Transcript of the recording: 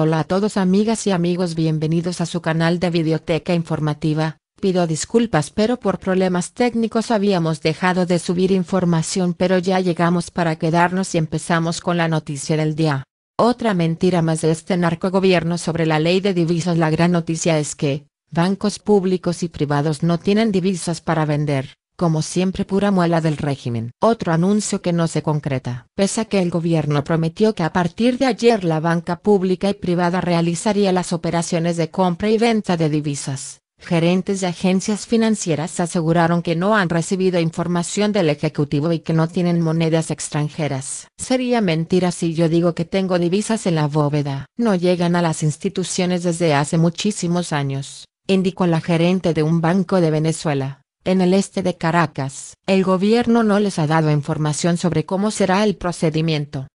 Hola a todos amigas y amigos bienvenidos a su canal de Videoteca Informativa, pido disculpas pero por problemas técnicos habíamos dejado de subir información pero ya llegamos para quedarnos y empezamos con la noticia del día. Otra mentira más de este narcogobierno sobre la ley de divisas la gran noticia es que, bancos públicos y privados no tienen divisas para vender, como siempre pura muela del régimen. Otro anuncio que no se concreta. Pese a que el gobierno prometió que a partir de ayer la banca pública y privada realizaría las operaciones de compra y venta de divisas, gerentes de agencias financieras aseguraron que no han recibido información del Ejecutivo y que no tienen monedas extranjeras. Sería mentira si yo digo que tengo divisas en la bóveda. No llegan a las instituciones desde hace muchísimos años, indicó la gerente de un banco de Venezuela en el este de Caracas. El gobierno no les ha dado información sobre cómo será el procedimiento.